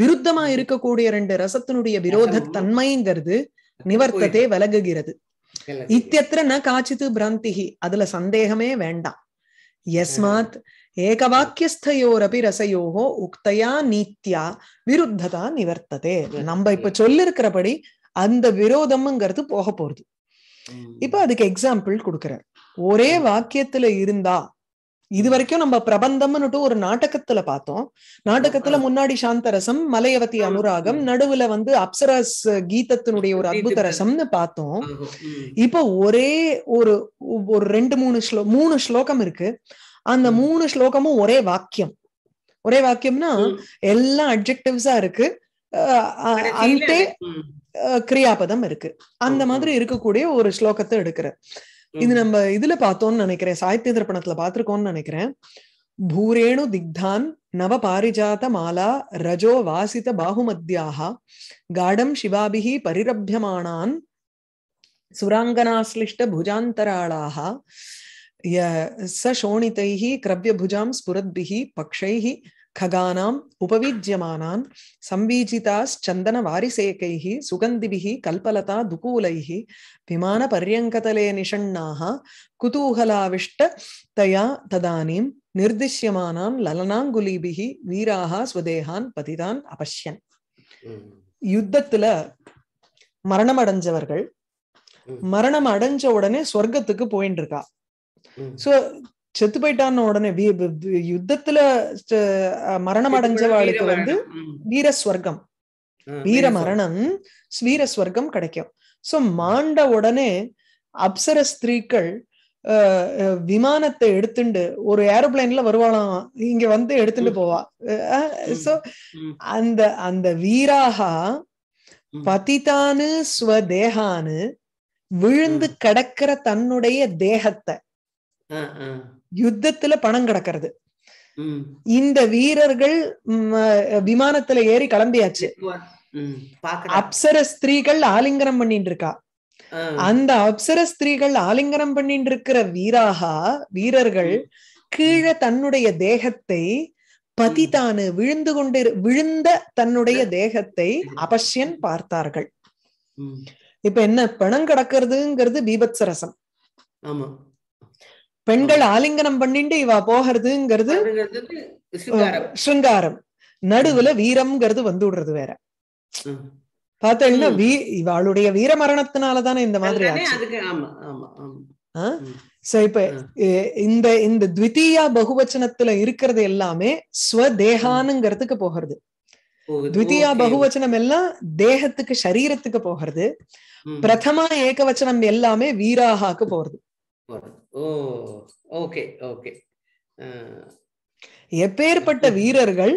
விருத்தமா இருக்கக்கூடிய ரெண்டு ரசத்தினுடைய விரோத தன்மைங்கிறது நிவர்த்தத்தை விலகுகிறது இத்தியத்திர ந காச்சித்து பிராந்திகி அதுல சந்தேகமே வேண்டாம் எஸ்மாத் ஏகவாக்கியஸ்தையோரபி ரசையோகோ உக்தையா நீத்தியா விருத்ததா நிவர்த்ததே நம்ம இப்ப சொல்லிருக்கிறபடி அந்த விரோதம்ங்கிறது போக போறது இப்ப அதுக்கு எக்ஸாம்பிள் கொடுக்கறார் ஒரே வாக்கியத்துல இருந்தா இது வரைக்கும் நம்ம பிரபந்தம்னுட்டு ஒரு நாடகத்துல பார்த்தோம் நாடகத்துல முன்னாடி சாந்தரசம் மலையவதி அனுராகம் நடுவுல வந்து அப்சராஸ் கீதத்தினுடைய ஒரு அற்புத ரசம்னு பார்த்தோம் இப்ப ஒரே ஒரு ஒரு ரெண்டு மூணு ஸ்லோ மூணு ஸ்லோகம் இருக்கு அந்த மூணு ஸ்லோகமும் ஒரே வாக்கியம் ஒரே வாக்கியம்னா எல்லா அப்ஜெக்டிவ்ஸா இருக்கு அந்தே கிரியாபதம் இருக்கு அந்த மாதிரி இருக்கக்கூடிய ஒரு ஸ்லோகத்தை எடுக்கிற இது நம்ம இதுல பார்த்தோம்னு நினைக்கிறேன் சாகித்ய திருப்பணத்துல பாத்திருக்கோம்னு நினைக்கிறேன் பூரேணு திக்தான் நவ பாரிஜாத மாலா ரஜோ வாசித பாகுமத்தியாக காடம் சிவாபிகி பரிரபியமானான் சுராங்கனாஸ்லிஷ்ட புஜாந்தராளாக य स शोणितैः क्रव्यभुजां स्फुरद्भिः पक्षैः खगानाम् उपवीज्यमानान् संवीजिताश्चन्दनवारिसेकैः सुगन्धिभिः कल्पलता दुकूलैः विमानपर्यङ्कतले निषण्णाः कुतूहलाविष्टतया तदानीं निर्दिश्यमानान् ललनाङ्गुलीभिः वीराः स्वदेहान् पतितान् अपश्यन् யுத்தத்துல மரணம் அடைஞ்சவர்கள் மரணம் அடைஞ்ச உடனே சொர்க்கத்துக்கு போயின்னு இருக்கா சோ செத்து போயிட்டான உடனே யுத்தத்துல மரணம் அடைஞ்சவாளுக்கு வந்து வீர ஸ்வர்க்கம் வீர மரணம் வீர ஸ்வர்க்கம் கிடைக்கும் சோ மாண்ட உடனே அப்சர ஸ்திரீக்கள் விமானத்தை எடுத்துண்டு ஒரு ஏரோப்ளைன்ல வருவாளாம் இங்க வந்து எடுத்துட்டு போவா சோ அந்த அந்த வீராகா பதிதானு ஸ்வதேகானு விழுந்து கிடக்கிற தன்னுடைய தேகத்தை யுத்தத்துல பணம் கிடக்கிறது இந்த வீரர்கள் விமானத்துல ஏறி கிளம்பியாச்சு அப்சர ஸ்திரீகள் ஆலிங்கனம் பண்ணிட்டு இருக்கா அந்த அப்சர ஸ்திரீகள் ஆலிங்கனம் பண்ணிட்டு இருக்கிற வீராகா வீரர்கள் கீழே தன்னுடைய தேகத்தை பதிதானு விழுந்து கொண்டு விழுந்த தன்னுடைய தேகத்தை அவசியம் பார்த்தார்கள் இப்ப என்ன பணம் கிடக்கிறதுங்கிறது பீபத்சரசம் பெண்கள் ஆலிங்கனம் பண்ணிட்டு இவா போகிறதுங்கிறது ஸ்ருங்காரம் நடுவுல வீரம்ங்கிறது வந்து விடுறது வேற பாத்தீங்கன்னா வீ இவாளுடைய வீர தானே இந்த மாதிரி சோ இப்ப இந்த இந்த த்விதீயா பகுவச்சனத்துல இருக்கிறது எல்லாமே ஸ்வதேகானுங்கிறதுக்கு போகிறது த்விதீயா பகுவச்சனம் எல்லாம் தேகத்துக்கு சரீரத்துக்கு போகிறது பிரதமா ஏகவச்சனம் எல்லாமே வீராகாக்கு போறது எப்பேற்பட்ட வீரர்கள்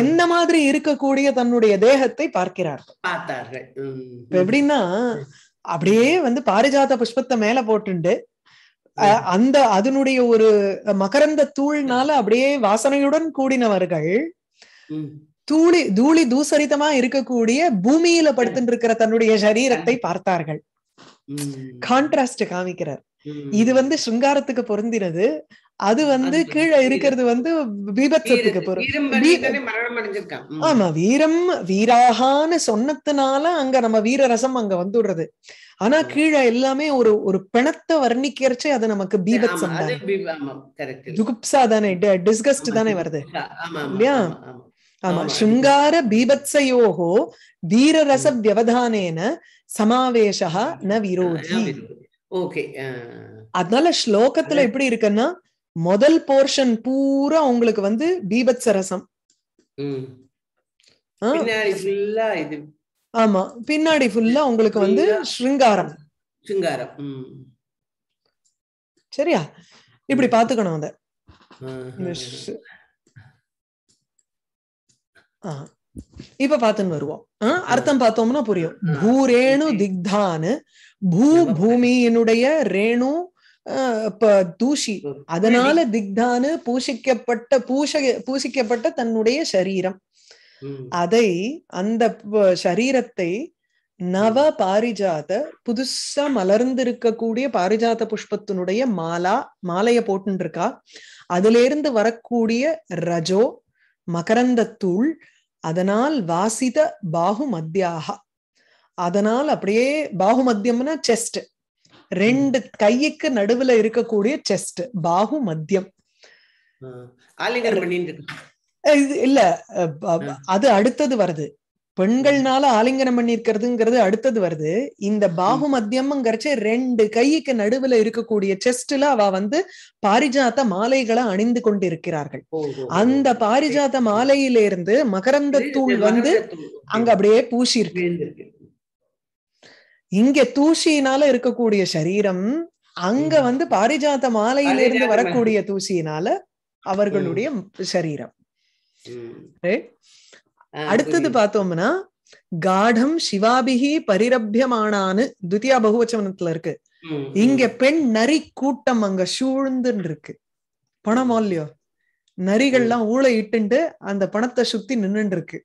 என்ன மாதிரி இருக்கக்கூடிய தன்னுடைய தேகத்தை பார்க்கிறார்கள் பார்த்தார்கள் எப்படின்னா அப்படியே வந்து பாரிஜாத புஷ்பத்தை மேல போட்டுண்டு அந்த அதனுடைய ஒரு மகரந்த தூள்னால அப்படியே வாசனையுடன் கூடினவர்கள் தூளி தூளி தூசரிதமா இருக்கக்கூடிய பூமியில படுத்துட்டு இருக்கிற தன்னுடைய சரீரத்தை பார்த்தார்கள் கான்ட்ராஸ்ட் காமிக்கிறார் இது வந்து சுங்காரத்துக்கு பொருந்தினது அது வந்து கீழே இருக்கிறது வந்து பீபத்சத்துக்கு பொருள் ஆமா வீரம் வீராகான சொன்னதுனால அங்க நம்ம வீரரசம் அங்க வந்துடுறது ஆனா கீழே எல்லாமே ஒரு ஒரு பிணத்தை வர்ணிக்கிறச்சு அது நமக்கு பீபத் தானே தானே டிஸ்கஸ்ட் தானே வருது இல்லையா ஆமா சுங்கார பீபத்சயோகோ வீரரச வியவதானேன சமாவேஷா ந விரோதி ஓகே அதனால ஸ்லோகத்துல எப்படி இருக்குன்னா முதல் போர்ஷன் பூரா உங்களுக்கு வந்து பீபத்சரசம் ஆமா பின்னாடி ஃபுல்லா உங்களுக்கு வந்து ஸ்ருங்காரம் ஸ்ருங்காரம் சரியா இப்படி பாத்துக்கணும் அத இப்ப பாத்துன்னு வருவோம் அர்த்தம் பார்த்தோம்னா புரியும் பூரேணு திக்தான் பூ பூமியினுடைய ரேணு தூஷி அதனால திக்தானு பூசிக்கப்பட்ட பூச பூசிக்கப்பட்ட தன்னுடைய சரீரம் அதை அந்த சரீரத்தை நவ பாரிஜாத புதுசா மலர்ந்து இருக்கக்கூடிய பாரிஜாத புஷ்பத்தினுடைய மாலா மாலைய போட்டுருக்கா அதுல இருந்து வரக்கூடிய ரஜோ மகரந்த தூள் அதனால் வாசித பாகுமத்தியாக அதனால் அப்படியே பாகுமத்தியம்னா செஸ்ட் ரெண்டு கையுக்கு நடுவுல இருக்கக்கூடிய செஸ்ட் பாகுமத்தியம் இல்ல அது அடுத்தது வருது பெண்கள்னால ஆலிங்கனம் பண்ணிருக்கிறதுங்கிறது அடுத்தது வருது இந்த பாகு மத்தியம்ங்கிறச்ச ரெண்டு கைக்கு நடுவுல இருக்கக்கூடிய செஸ்ட்ல அவ வந்து பாரிஜாத்த மாலைகளை அணிந்து கொண்டிருக்கிறார்கள் அந்த பாரிஜாத்த மாலையில இருந்து மகரந்த தூள் வந்து அங்க அப்படியே பூசி இருக்கு இங்க தூசியினால இருக்கக்கூடிய சரீரம் அங்க வந்து பாரிஜாத்த மாலையில இருந்து வரக்கூடிய தூசியினால அவர்களுடைய சரீரம் அடுத்தது பார்த்தோம்னா காடம் சிவாபிகி பரிரபியமானு துத்தியா பகுவச்சவனத்துல இருக்கு இங்க பெண் நரி கூட்டம் அங்க சூழ்ந்துன்னு இருக்கு பணம் இல்லையோ நரிகள்லாம் ஊழ இட்டுண்டு அந்த பணத்தை சுத்தி நின்னு இருக்கு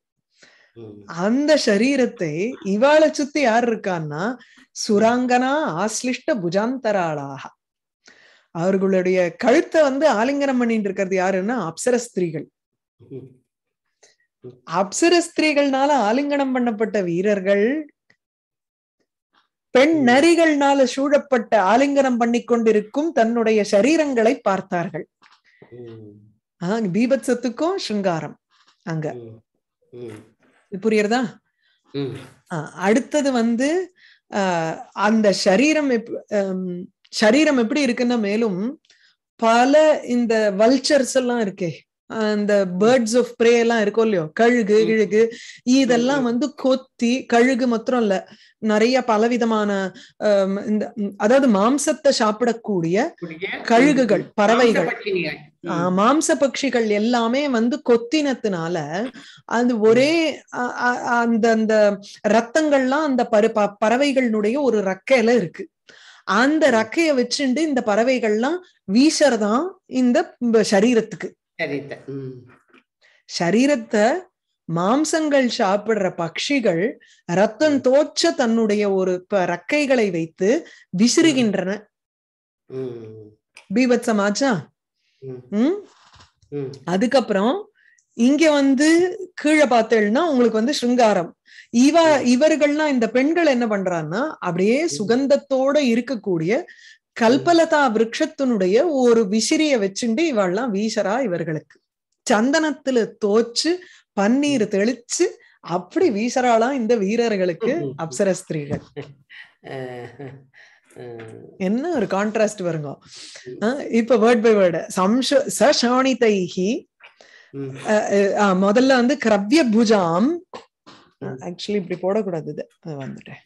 அந்த சரீரத்தை இவாளை சுத்தி யார் இருக்கான்னா சுராங்கனா ஆஸ்லிஷ்ட புஜாந்தராளாக அவர்களுடைய கழுத்தை வந்து ஆலிங்கனம் பண்ணிட்டு இருக்கிறது யாருன்னா அப்சர ஸ்திரீகள் அப்சர ஸ்திரீகள்னால ஆலிங்கனம் பண்ணப்பட்ட வீரர்கள் பெண் நரிகள்னால சூழப்பட்ட ஆலிங்கனம் பண்ணி கொண்டிருக்கும் தன்னுடைய சரீரங்களை பார்த்தார்கள் அதான் பீபத்சத்துக்கும் சிங்காரம் அங்க புரியறதா அடுத்தது வந்து அந்த சரீரம் சரீரம் எப்படி இருக்குன்னா மேலும் பல இந்த வல்ச்சர்ஸ் எல்லாம் இருக்கே அந்த பேர்ட்ஸ் ஆஃப் ப்ரே எல்லாம் இருக்கும் இல்லையோ கழுகு இழுகு இதெல்லாம் வந்து கொத்தி கழுகு மாத்திரம் இல்ல நிறைய பலவிதமான இந்த அதாவது மாம்சத்தை சாப்பிடக்கூடிய கழுகுகள் பறவைகள் மாம்ச பட்சிகள் எல்லாமே வந்து கொத்தினத்துனால அது ஒரே அந்த அந்த ரத்தங்கள்லாம் அந்த பரு பறவைகளுடைய ஒரு ரக்கையில இருக்கு அந்த ரக்கைய வச்சுண்டு இந்த பறவைகள்லாம் வீசறதான் இந்த சரீரத்துக்கு சரீரத்தை மாம்சங்கள் சாப்பிடுற பட்சிகள் ரத்தம் தோச்ச தன்னுடைய ஒரு ரக்கைகளை வைத்து விசிறுகின்றன பீபத்சமாச்சா உம் அதுக்கப்புறம் இங்க வந்து கீழே பார்த்தேன்னா உங்களுக்கு வந்து ஸ்ருங்காரம் இவ இவர்கள்னா இந்த பெண்கள் என்ன பண்றான்னா அப்படியே சுகந்தத்தோட இருக்கக்கூடிய கல்பலதா விரக்ஷத்தினுடைய ஒரு விசிறிய வச்சுண்டு இவெல்லாம் வீசரா இவர்களுக்கு சந்தனத்துல தோச்சு பன்னீர் தெளிச்சு அப்படி வீசராலாம் இந்த வீரர்களுக்கு அப்சர ஸ்திரீகள் என்ன ஒரு கான்ட்ராஸ்ட் வருங்க இப்ப வேர்ட் பை வேர்டு சம்ஷ சஷாணிதைஹி முதல்ல வந்து கிரவ்ய புஜாம் ஆக்சுவலி இப்படி போடக்கூடாது வந்துட்டேன்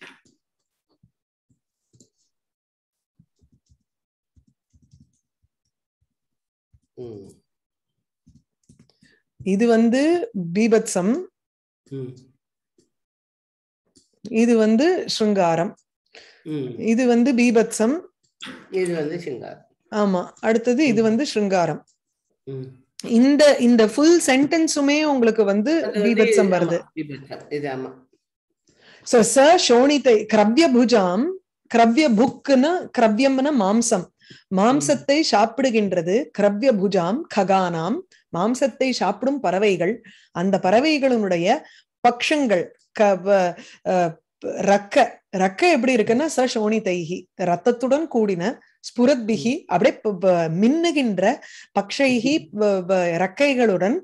இது வந்து பீபத்சம் இது வந்து ஸ்ருங்காரம் இது வந்து பீபத்சம் இது வந்து ஸ்ருங்காரம் ஆமா அடுத்தது இது வந்து ஸ்ருங்காரம் இந்த இந்த ஃபுல் சென்டென்ஸுமே உங்களுக்கு வந்து பீபத்சம் வருது சோ ச ஷோணித்தை கிரவ்ய புஜாம் கிரவ்ய புக்குன்னு கிரவ்யம்னா மாம்சம் மாம்சத்தை சாப்பிடுகின்றது கிரவ்ய புஜாம் ககானாம் மாம்சத்தை சாப்பிடும் பறவைகள் அந்த பறவைகளினுடைய பக்ஷங்கள் க ரக்க ரக்க எப்படி இருக்குன்னா சோனி தைகி ரத்தத்துடன் கூடின ஸ்புரத்பிகி அப்படியே மின்னுகின்ற பக்ஷைகி ரக்கைகளுடன்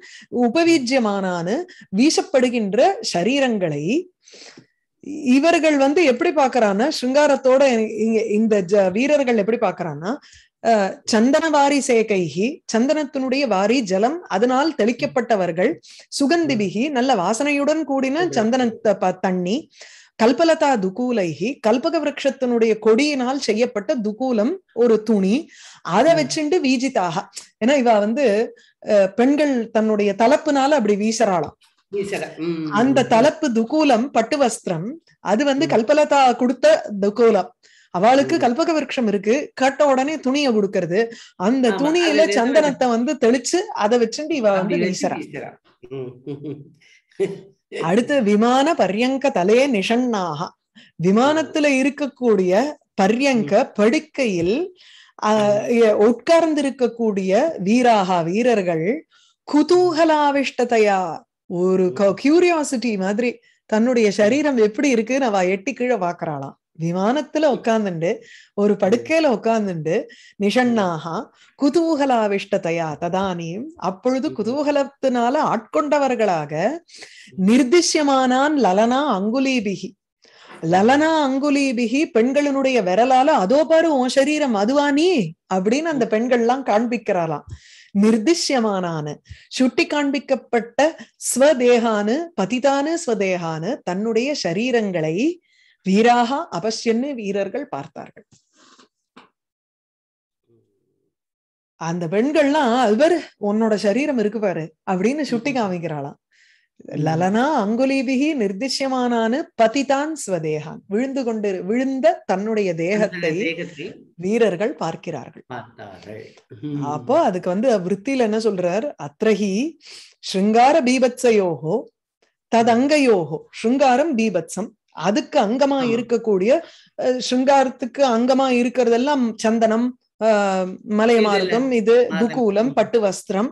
உபவீஜ்யமானானு வீசப்படுகின்ற சரீரங்களை இவர்கள் வந்து எப்படி பாக்குறான்னா சிங்காரத்தோட இங்க இந்த வீரர்கள் எப்படி பாக்குறான்னா சந்தன வாரி சேகைகி சந்தனத்தினுடைய வாரி ஜலம் அதனால் தெளிக்கப்பட்டவர்கள் சுகந்திபிகி நல்ல வாசனையுடன் கூடின சந்தன தண்ணி கல்பலதா துகூலைகி கல்பக விரக்ஷத்தினுடைய கொடியினால் செய்யப்பட்ட துகூலம் ஒரு துணி அதை வச்சுட்டு வீஜிதாக ஏன்னா இவா வந்து பெண்கள் தன்னுடைய தலப்புனால அப்படி வீசறாளாம் அந்த தலப்பு துகூலம் பட்டு வஸ்திரம் அது வந்து கல்பலதா கொடுத்த துகூலம் அவளுக்கு கல்பக விருட்சம் இருக்கு கட்ட உடனே துணியை கொடுக்கறது அந்த துணியில சந்தனத்தை வந்து தெளிச்சு அதை வச்சுட்டு இவ வந்து அடுத்து விமான பர்யங்க தலையே நிஷண்ணாக விமானத்துல இருக்கக்கூடிய பர்யங்க படுக்கையில் உட்கார்ந்திருக்கக்கூடிய வீராகா வீரர்கள் குதூகலாவிஷ்டதையா ஒரு கியூரியாசிட்டி மாதிரி தன்னுடைய சரீரம் எப்படி இருக்குன்னு வா எட்டி கீழே பாக்குறாளாம் விமானத்துல உட்காந்துண்டு ஒரு படுக்கையில உட்காந்துண்டு நிஷண்ணாகா குதூகலாவிஷ்டதையா ததானியும் அப்பொழுது குதூகலத்தினால ஆட்கொண்டவர்களாக நிர்திஷ்யமானான் லலனா அங்குலீபிகி லலனா அங்குலீபிகி பெண்களினுடைய விரலால அதோ பாரு உன் சரீரம் அதுவா நீ அப்படின்னு அந்த பெண்கள்லாம் காண்பிக்கிறாளாம் சுட்டி காண்பிக்கப்பட்ட ஸ்வதேகானு பதிதானு ஸ்வதேகானு தன்னுடைய சரீரங்களை வீராக அபஷ்யன்னு வீரர்கள் பார்த்தார்கள் அந்த பெண்கள்லாம் அவர் உன்னோட சரீரம் இருக்கு பாரு அப்படின்னு சுட்டி காமிக்கிறாளாம் லலனா அங்குலிபிகி நிர்திஷ்யமானானு பதிதான் ஸ்வதேகான் விழுந்து கொண்டு விழுந்த தன்னுடைய தேகத்தை வீரர்கள் பார்க்கிறார்கள் அப்போ அதுக்கு வந்து விற்த்தியில என்ன சொல்றார் அத்ரஹி ஸ்ருங்கார பீபத்ஸயோகோ ததங்கயோகோ ஸ்ருங்காரம் பீபத்சம் அதுக்கு அங்கமா இருக்கக்கூடிய ஸ்ருங்காரத்துக்கு அங்கமா இருக்கிறதெல்லாம் சந்தனம் மலையமாரதம் இது துக்கூலம் பட்டு வஸ்திரம்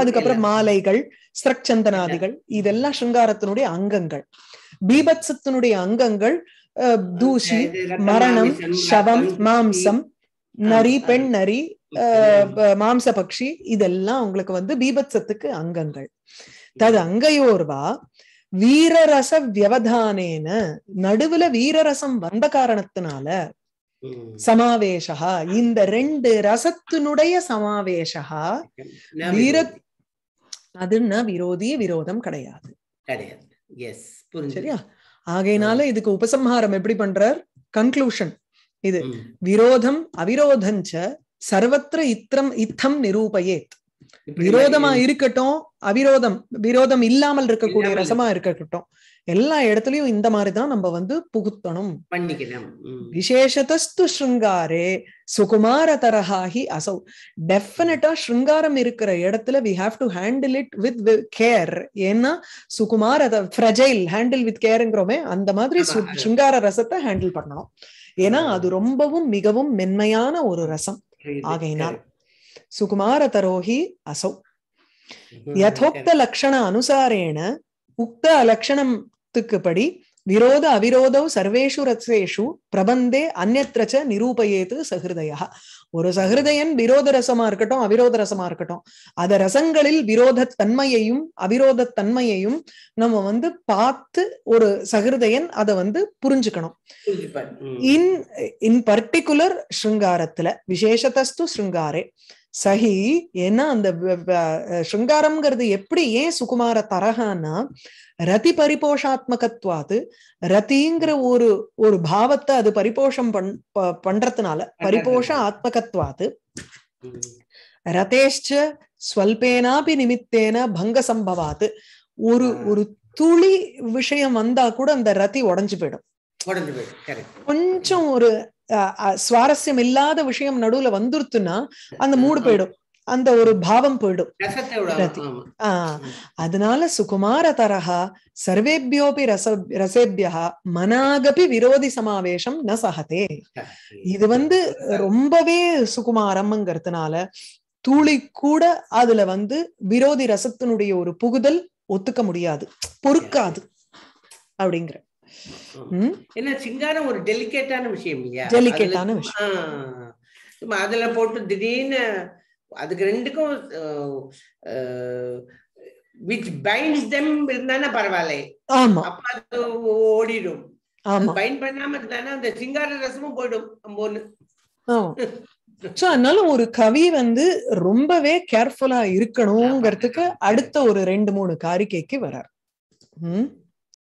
அதுக்கப்புறம் மாலைகள் சிரக்சந்தனாதிகள் இதெல்லாம் சிருங்காரத்தினுடைய அங்கங்கள் பீபத்சத்தினுடைய அங்கங்கள் தூசி மரணம் சவம் மாம்சம் நரி பெண் நரி மாம்ச பக்ஷி இதெல்லாம் உங்களுக்கு வந்து பீபத்சத்துக்கு அங்கங்கள் தது அங்கையோர்வா வீரரச வியவதானேன நடுவுல வீரரசம் வந்த காரணத்தினால சமாவேஷா இந்த ரெண்டு ரசத்தினுடைய சமாவேஷா வீர அதுன்னா விரோதி விரோதம் கிடையாது சரியா ஆகையினால இதுக்கு உபசம்ஹாரம் எப்படி பண்றார் கன்க்ளூஷன் இது விரோதம் அவிரோதஞ்ச சர்வத்திர இத்திரம் இத்தம் நிரூபயேத் விரோதமா இருக்கட்டும் அவிரோதம் விரோதம் இல்லாமல் இருக்கக்கூடிய ரசமா இருக்கட்டும் எல்லா இடத்துலயும் இந்த மாதிரிதான் நம்ம வந்து புகுத்தணும் விசேஷத்து ஸ்ருங்காரே சுகுமார தரஹாஹி அசௌ டெஃபினட்டா ஸ்ருங்காரம் இருக்கிற இடத்துல we have to handle it with care ஏன்னா சுகுமார ஃப்ரஜைல் ஹேண்டில் வித் கேருங்கிறோமே அந்த மாதிரி ஸ்ருங்கார ரசத்தை ஹேண்டில் பண்ணணும் ஏன்னா அது ரொம்பவும் மிகவும் மென்மையான ஒரு ரசம் ஆகையினால் சுகுமாரதரோஹி அசோ யதோக்த லக்ஷண அனுசாரேண உக்த படி விரோத அவிரோதம் சர்வேஷு ரசேஷு பிரபந்தே அந்நத்திரச்ச நிரூபயேத்து சகிருதயா ஒரு சகிருதயன் விரோத ரசமா இருக்கட்டும் அவிரோத ரசமா இருக்கட்டும் அத ரசங்களில் விரோத தன்மையையும் அவிரோத தன்மையையும் நம்ம வந்து பார்த்து ஒரு சகிருதயன் அதை வந்து புரிஞ்சுக்கணும் இன் இன் பர்டிகுலர் ஸ்ருங்காரத்துல விசேஷத்தஸ்து ஸ்ருங்காரே சஹி ஏன்னா அந்த ஸ்ருங்காரம்ங்கிறது எப்படி ஏன் சுகுமார தரகான்னா ரதி பரிபோஷாத்மகத்வாது ரத்திங்கிற ஒரு ஒரு பாவத்தை அது பரிபோஷம் பண் பண்றதுனால பரிபோஷ ஆத்மகத்வாது ரதேஷ்ச ஸ்வல்பேனாபி நிமித்தேன பங்க சம்பவாது ஒரு ஒரு துளி விஷயம் வந்தா கூட அந்த ரதி உடஞ்சு போயிடும் கொஞ்சம் ஒரு சுவாரஸ்யம் இல்லாத விஷயம் நடுவுல வந்துருத்துன்னா அந்த மூடு போயிடும் அந்த ஒரு பாவம் போயிடும் அதனால சுகுமார தரஹா சர்வேபியோபி ரச ரசேபியா மனாகபி விரோதி சமாவேஷம் ந சகதே இது வந்து ரொம்பவே சுகுமாரம்ங்கிறதுனால தூளி கூட அதுல வந்து விரோதி ரசத்தினுடைய ஒரு புகுதல் ஒத்துக்க முடியாது பொறுக்காது அப்படிங்கிற ஏன்னா சிங்காரம் ஒரு டெலிகேட்டான விஷயம் இல்லையா டெலிகேட்டான விஷயம் அதுல போட்டு திடீர்னு அதுக்கு ரெண்டுக்கும் விச் பைண்ட்ஸ் தெம் இருந்தானா பரவாயில்ல அப்ப அது ஓடிடும் பைண்ட் பண்ணாம இருந்தானா அந்த சிங்கார ரசமும் போயிடும் அம்போன்னு சோ அதனால ஒரு கவி வந்து ரொம்பவே கேர்ஃபுல்லா இருக்கணுங்கிறதுக்கு அடுத்த ஒரு ரெண்டு மூணு காரிக்கைக்கு உம்